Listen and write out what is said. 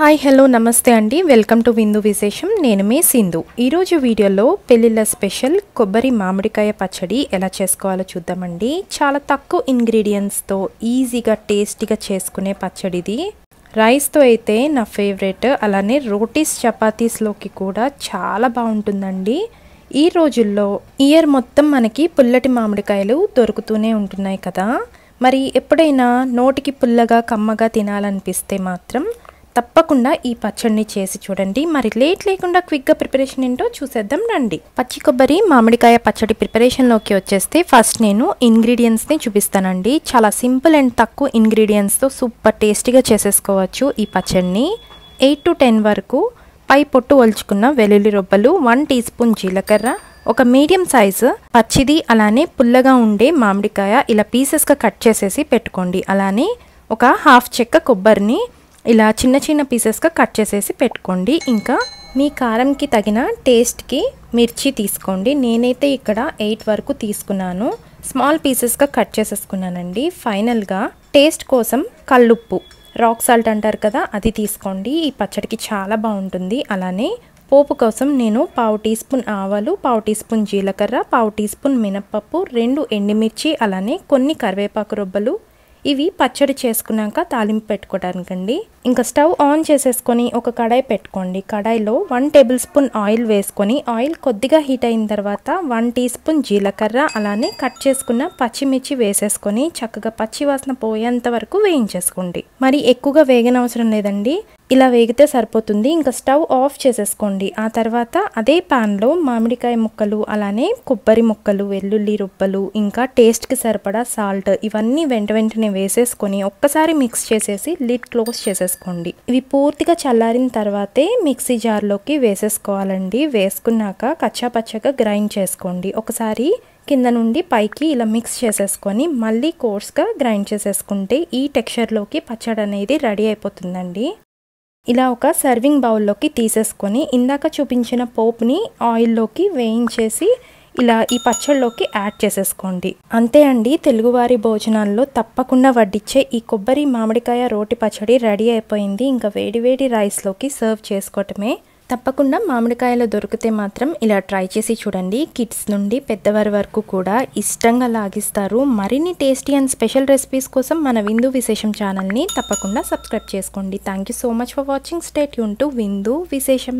hi hello నమస్తే అండి welcome to విందు విశేషం నేను మీ సింధు ఈరోజు వీడియోలో పెళ్ళిళ్ళ స్పెషల్ కొబ్బరి మామిడికాయ పచ్చడి ఎలా చేసుకోవాలో చూద్దామండి చాలా తక్కువ ఇంగ్రీడియంట్స్తో ఈజీగా టేస్టీగా చేసుకునే పచ్చడిది రైస్తో అయితే నా ఫేవరెట్ అలానే రోటీస్ చపాతీస్లోకి కూడా చాలా బాగుంటుందండి ఈ రోజుల్లో ఇయర్ మొత్తం మనకి పుల్లటి మామిడికాయలు దొరుకుతూనే ఉంటున్నాయి కదా మరి ఎప్పుడైనా నోటికి పుల్లగా కమ్మగా తినాలనిపిస్తే మాత్రం తప్పకుండా ఈ పచ్చడిని చేసి చూడండి మరి లేట్ లేకుండా క్విక్గా ప్రిపరేషన్ ఏంటో చూసేద్దాం రండి పచ్చి కొబ్బరి మామిడికాయ పచ్చడి ప్రిపరేషన్లోకి వచ్చేస్తే ఫస్ట్ నేను ఇంగ్రీడియంట్స్ని చూపిస్తానండి చాలా సింపుల్ అండ్ తక్కువ ఇంగ్రీడియంట్స్తో సూపర్ టేస్టీగా చేసేసుకోవచ్చు ఈ పచ్చడిని ఎయిట్ టు టెన్ వరకు పై పొట్టు ఒలుచుకున్న వెల్లుల్లి రొబ్బలు వన్ టీ స్పూన్ జీలకర్ర ఒక మీడియం సైజు పచ్చిది అలానే పుల్లగా ఉండే మామిడికాయ ఇలా పీసెస్గా కట్ చేసేసి పెట్టుకోండి అలానే ఒక హాఫ్ చెక్క కొబ్బరిని ఇలా చిన్న చిన్న పీసెస్గా కట్ చేసేసి పెట్టుకోండి ఇంకా మీ కారంకి తగిన టేస్ట్కి మిర్చి తీసుకోండి నేనైతే ఇక్కడ ఎయిట్ వరకు తీసుకున్నాను స్మాల్ పీసెస్గా కట్ చేసేసుకున్నానండి ఫైనల్గా టేస్ట్ కోసం కల్లుప్పు రాక్ సాల్ట్ అంటారు కదా అది తీసుకోండి ఈ పచ్చడికి చాలా బాగుంటుంది అలానే పోపు కోసం నేను పావు టీ స్పూన్ ఆవాలు పావు టీ స్పూన్ జీలకర్ర పావు టీ స్పూన్ మినప్పప్పు రెండు ఎండుమిర్చి అలానే కొన్ని కరివేపాకు రొబ్బలు ఇవి పచ్చడి చేసుకున్నాక తాలింపు పెట్టుకోవడానికండి ఇంకా స్టవ్ ఆన్ చేసేసుకొని ఒక కడాయి పెట్టుకోండి కడాయిలో వన్ టేబుల్ స్పూన్ ఆయిల్ వేసుకొని ఆయిల్ కొద్దిగా హీట్ అయిన తర్వాత వన్ టీ స్పూన్ జీలకర్ర అలానే కట్ చేసుకున్న పచ్చిమిర్చి వేసేసుకొని చక్కగా పచ్చి వాసన పోయేంత వరకు వేయించేసుకోండి మరి ఎక్కువగా వేగనవసరం లేదండి ఇలా వేగితే సరిపోతుంది ఇంకా స్టవ్ ఆఫ్ చేసేసుకోండి ఆ తర్వాత అదే ప్యాన్లో మామిడికాయ ముక్కలు అలానే కొబ్బరి ముక్కలు వెల్లుల్లి రుబ్బలు ఇంకా టేస్ట్కి సరిపడా సాల్ట్ ఇవన్నీ వెంట వెంటనే వేసేసుకొని ఒక్కసారి మిక్స్ చేసేసి లిడ్ క్లోజ్ చేసేసుకోండి ఇవి పూర్తిగా చల్లారిన తర్వాతే మిక్సీ జార్లోకి వేసేసుకోవాలండి వేసుకున్నాక కచ్చాపచ్చగా గ్రైండ్ చేసుకోండి ఒకసారి కింద నుండి పైకి ఇలా మిక్స్ చేసేసుకొని మళ్ళీ కోర్స్గా గ్రైండ్ చేసేసుకుంటే ఈ టెక్స్చర్లోకి పచ్చడి అనేది రెడీ అయిపోతుందండి ఇలా ఒక సర్వింగ్ బౌల్లోకి తీసేసుకొని ఇందాక చూపించిన పోప్ని ఆయిల్లోకి వేయించేసి ఇలా ఈ పచ్చళ్ళలోకి యాడ్ చేసేసుకోండి అంతే అండి తెలుగువారి భోజనాల్లో తప్పకుండా వడ్డిచ్చే ఈ కొబ్బరి మామిడికాయ రోటి పచ్చడి రెడీ అయిపోయింది ఇంకా వేడి వేడి రైస్లోకి సర్వ్ చేసుకోవటమే తప్పకుండా మామిడికాయలు దొరికితే మాత్రం ఇలా ట్రై చేసి చూడండి కిడ్స్ నుండి పెద్దవారి వరకు కూడా ఇష్టంగా లాగిస్తారు మరిన్ని టేస్టీ అండ్ స్పెషల్ రెసిపీస్ కోసం మన విందు విశేషం ఛానల్ని తప్పకుండా సబ్స్క్రైబ్ చేసుకోండి thank so much for watching stay యూన్ టు విందు విశేషం